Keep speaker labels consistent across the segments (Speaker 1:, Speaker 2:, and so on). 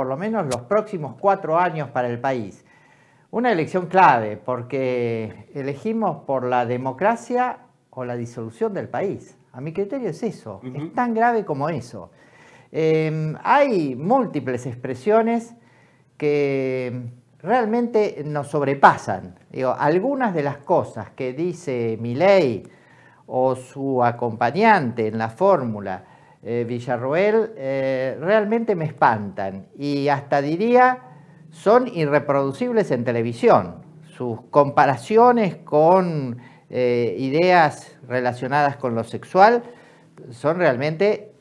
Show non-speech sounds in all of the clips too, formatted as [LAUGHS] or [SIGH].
Speaker 1: por lo menos los próximos cuatro años para el país. Una elección clave porque elegimos por la democracia o la disolución del país. A mi criterio es eso, es tan grave como eso. Em, hay múltiples expresiones que realmente nos sobrepasan. algunas de las cosas que dice ley o su acompañante en la fórmula eh, Villarroel, eh, realmente me espantan y hasta diría son irreproducibles en televisión. Sus comparaciones con eh, ideas relacionadas con lo sexual son realmente,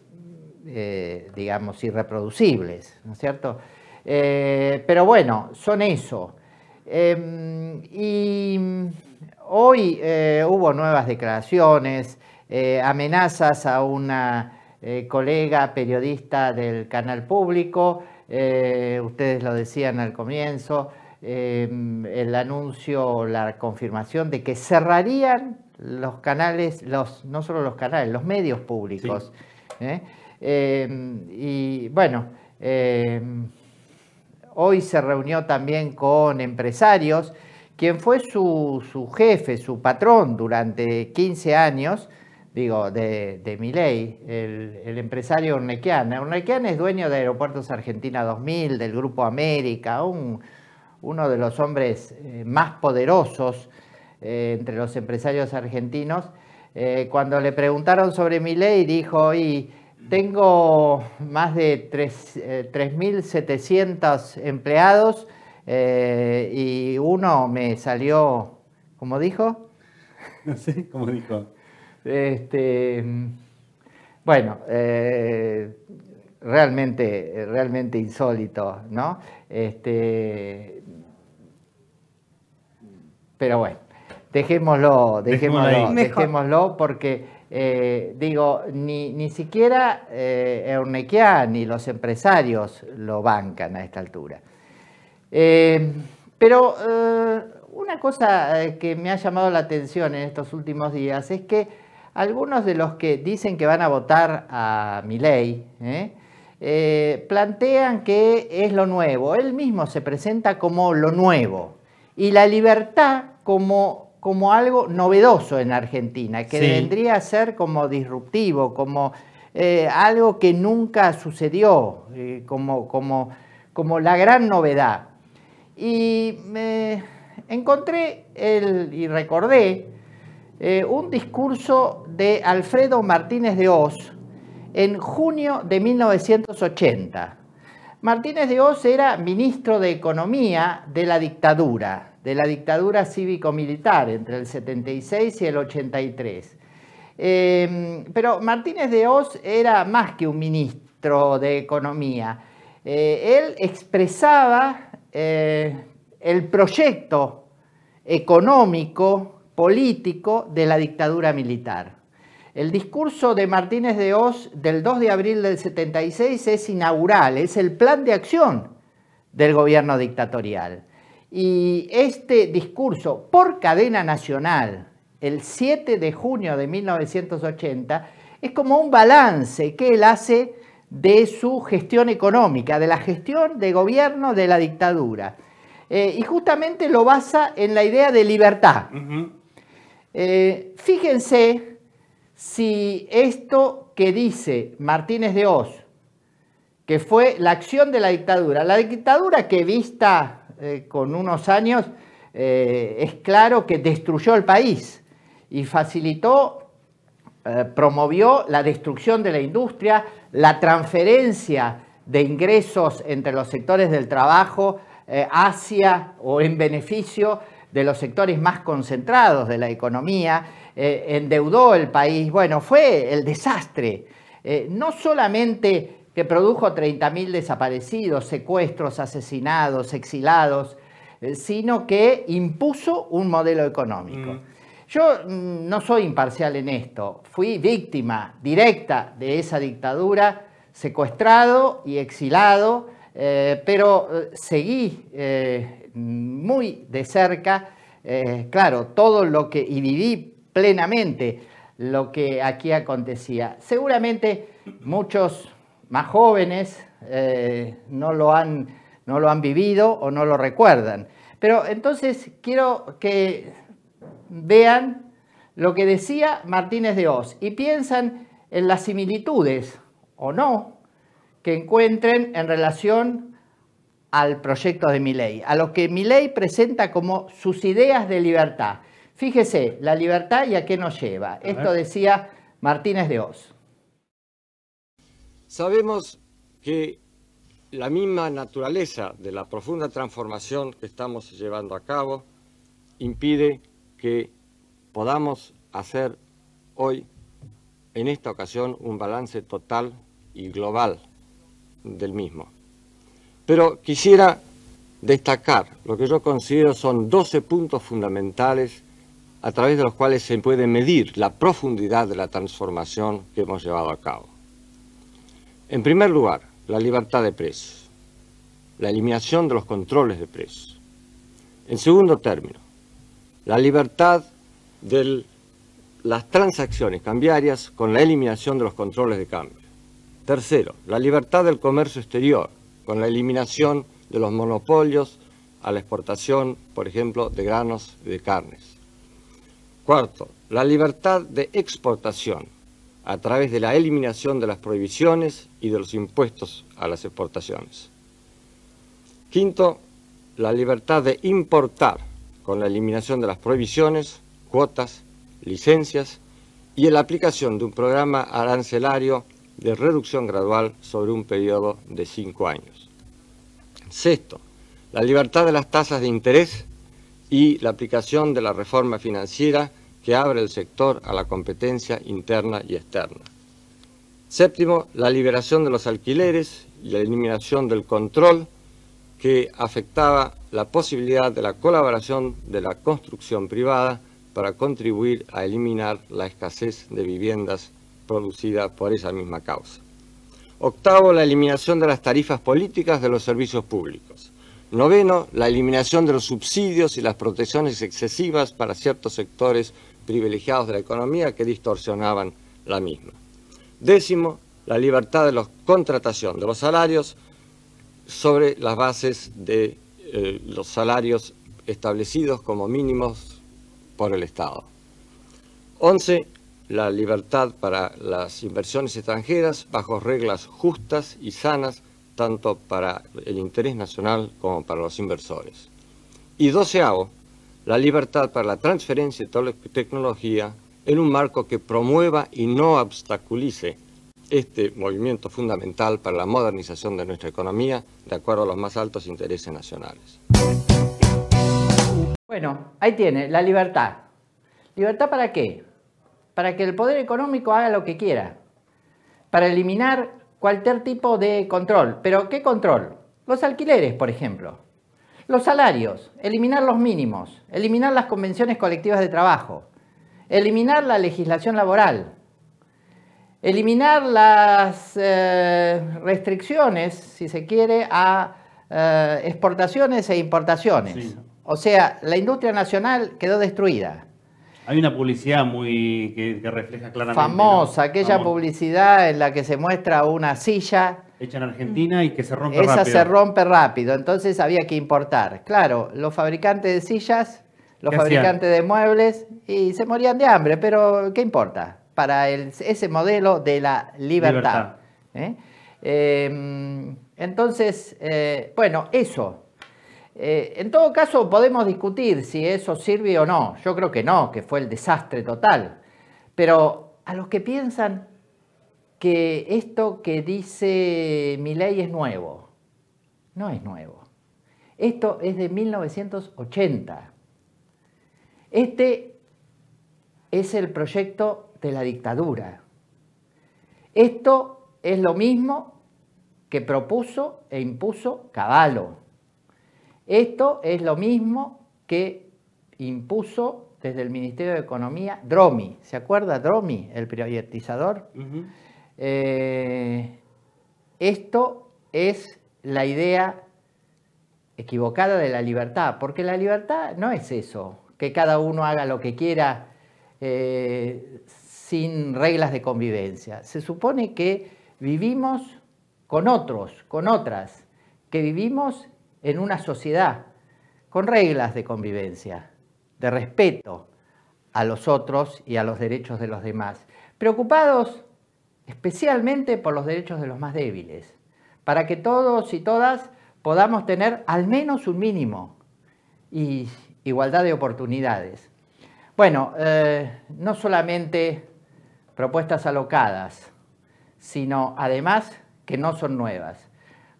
Speaker 1: eh, digamos, irreproducibles, ¿no es cierto? pero bueno, son eso. Em, y hoy hubo nuevas declaraciones, amenazas a una eh, colega periodista del canal público, eh, ustedes lo decían al comienzo, eh, el anuncio, la confirmación de que cerrarían los canales, no solo los canales, los medios públicos. y bueno, hoy se reunió también con empresarios, quien fue su jefe, su patrón durante 15 años, digo, de, de Miley, el, empresario Urnequian. Urnequian es dueño de Aeropuertos Argentina 2000, del Grupo América, uno de los hombres eh, más poderosos eh, entre los empresarios argentinos. Eh, cuando le preguntaron sobre Miley, dijo, tengo más de 3.700 empleados y uno me salió, ¿cómo dijo?
Speaker 2: No [LAUGHS] sé, ¿cómo dijo?
Speaker 1: Este, bueno, eh, realmente, realmente insólito, ¿no? Este, pero bueno, dejémoslo, dejémoslo, dejémoslo porque eh, digo, ni, siquiera eh, ni los empresarios lo bancan a esta altura. Eh, pero una cosa que me ha llamado la atención en estos últimos días es que algunos de los que dicen que van a votar a Milei ley ¿eh? Eh, plantean que es lo nuevo. Él mismo se presenta como lo nuevo y la libertad como, como algo novedoso en Argentina, que vendría a ser como disruptivo, como eh, algo que nunca sucedió, como, la gran novedad. Y me encontré el, y recordé eh, un discurso de Alfredo Martínez de Oz en junio de 1980. Martínez de Oz era ministro de Economía de la dictadura, de la dictadura cívico-militar entre el 76 y el 83. Em, pero Martínez de Oz era más que un ministro de Economía. Eh, él expresaba eh, el proyecto económico político de la dictadura militar. El discurso de Martínez de Oz del 2 de abril del 76 es inaugural, es el plan de acción del gobierno dictatorial. Y este discurso por cadena nacional, el 7 de junio de 1980, es como un balance que él hace de su gestión económica, de la gestión de gobierno de la dictadura. Eh, y justamente lo basa en la idea de libertad. Eh, fíjense si esto que dice Martínez de Oz, que fue la acción de la dictadura, la dictadura que vista eh, con unos años eh, es claro que destruyó el país y facilitó, promovió la destrucción de la industria, la transferencia de ingresos entre los sectores del trabajo hacia o en beneficio de los sectores más concentrados de la economía, eh, endeudó el país. Bueno, fue el desastre. Eh, no solamente que produjo 30.000 desaparecidos, secuestros, asesinados, exilados, eh, sino que impuso un modelo económico. Mm. Yo mm, no soy imparcial en esto, fui víctima directa de esa dictadura, secuestrado y exilado, pero seguí muy de cerca, eh, claro, todo lo que, y viví plenamente lo que aquí acontecía. Seguramente muchos más jóvenes eh, no, lo han, no lo han vivido o no lo recuerdan. Pero entonces quiero que vean lo que decía Martínez de Oz y piensan en las similitudes o no que encuentren en relación al proyecto de ley, a lo que ley presenta como sus ideas de libertad. Fíjese, la libertad y a qué nos lleva. Esto decía Martínez de Oz.
Speaker 2: Sabemos que la misma naturaleza de la profunda transformación que estamos llevando a cabo impide que podamos hacer hoy, en esta ocasión, un balance total y global del mismo. Pero quisiera destacar lo que yo considero son 12 puntos fundamentales a través de los cuales se puede medir la profundidad de la transformación que hemos llevado a cabo. En primer lugar, la libertad de precios, la eliminación de los controles de precios. En segundo término, la libertad de las transacciones cambiarias con la eliminación de los controles de cambio. Tercero, la libertad del comercio exterior, con la eliminación de los monopolios a la exportación, por ejemplo, de granos y de carnes. Cuarto, la libertad de exportación a través de la eliminación de las prohibiciones y de los impuestos a las exportaciones. Quinto, la libertad de importar con la eliminación de las prohibiciones, cuotas, licencias y la aplicación de un programa arancelario de reducción gradual sobre un periodo de cinco años. Sexto, la libertad de las tasas de interés y la aplicación de la reforma financiera que abre el sector a la competencia interna y externa. Séptimo, la liberación de los alquileres y la eliminación del control que afectaba la posibilidad de la colaboración de la construcción privada para contribuir a eliminar la escasez de viviendas producida por esa misma causa. Octavo, la eliminación de las tarifas políticas de los servicios públicos. Noveno, la eliminación de los subsidios y las protecciones excesivas para ciertos sectores privilegiados de la economía que distorsionaban la misma. Décimo, la libertad de la contratación de los salarios sobre las bases de eh, los salarios establecidos como mínimos por el Estado. Once, la libertad para las inversiones extranjeras bajo reglas justas y sanas tanto para el interés nacional como para los inversores. Y doceavo, la libertad para la transferencia de tecnología en un marco que promueva y no obstaculice este movimiento fundamental para la modernización de nuestra economía de acuerdo a los más altos intereses nacionales.
Speaker 1: Bueno, ahí tiene, la libertad. ¿Libertad para qué? para que el poder económico haga lo que quiera, para eliminar cualquier tipo de control. ¿Pero qué control? Los alquileres, por ejemplo. Los salarios, eliminar los mínimos, eliminar las convenciones colectivas de trabajo, eliminar la legislación laboral, eliminar las eh, restricciones, si se quiere, a eh, exportaciones e importaciones. O sea, la industria nacional quedó destruida. Hay una publicidad muy que, refleja claramente. Famosa, aquella publicidad en la que se muestra una silla. Hecha en Argentina y que se rompe rápido. Esa se rompe rápido, entonces había que importar. Claro, los fabricantes de sillas, los fabricantes de muebles, y se morían de hambre, pero ¿qué importa? Para ese modelo de la libertad. ¿eh? Em, entonces, eh, bueno, eso. Eh, en todo caso, podemos discutir si eso sirve o no. Yo creo que no, que fue el desastre total. Pero a los que piensan que esto que dice mi ley es nuevo, no es nuevo. Esto es de 1980. Este es el proyecto de la dictadura. Esto es lo mismo que propuso e impuso Caballo. Esto es lo mismo que impuso desde el Ministerio de Economía Dromi. ¿Se acuerda Dromi, el privatizador? Eh, esto es la idea equivocada de la libertad, porque la libertad no es eso, que cada uno haga lo que quiera eh, sin reglas de convivencia. Se supone que vivimos con otros, con otras, que vivimos en una sociedad con reglas de convivencia, de respeto a los otros y a los derechos de los demás, preocupados especialmente por los derechos de los más débiles, para que todos y todas podamos tener al menos un mínimo y igualdad de oportunidades. Bueno, eh, no solamente propuestas alocadas, sino además que no son nuevas.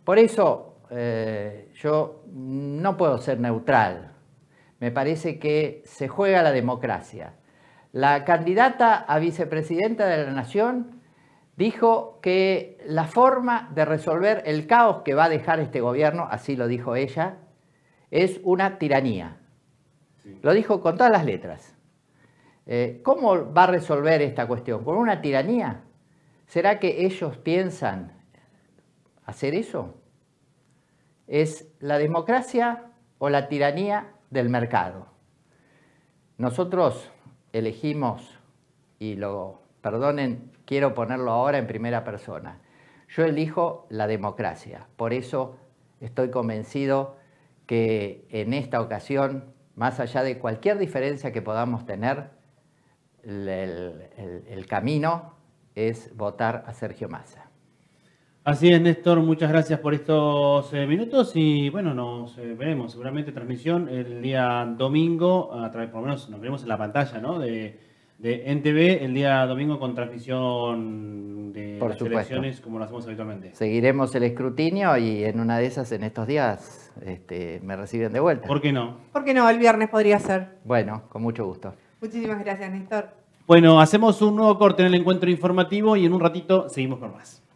Speaker 1: Por eso eh, yo no puedo ser neutral. Me parece que se juega la democracia. La candidata a vicepresidenta de la Nación dijo que la forma de resolver el caos que va a dejar este gobierno, así lo dijo ella, es una tiranía. Lo dijo con todas las letras. Eh, ¿Cómo va a resolver esta cuestión? ¿Con una tiranía? ¿Será que ellos piensan hacer eso? es la democracia o la tiranía del mercado. Nosotros elegimos, y lo perdonen, quiero ponerlo ahora en primera persona, yo elijo la democracia, por eso estoy convencido que en esta ocasión, más allá de cualquier diferencia que podamos tener, el, camino es votar a Sergio Massa. Así es, Néstor, muchas gracias por estos eh, minutos y bueno, nos eh, veremos seguramente transmisión el día domingo, a través, por lo menos nos veremos en la pantalla de, de NTV el día domingo con transmisión de las elecciones como lo hacemos habitualmente. Seguiremos el escrutinio y en una de esas, en estos días, este, me reciben de vuelta. ¿Por qué no? ¿Por qué no? El viernes podría ser. Bueno, con mucho gusto. Muchísimas gracias, Néstor. Bueno, hacemos un nuevo corte en el encuentro informativo y en un ratito seguimos con más.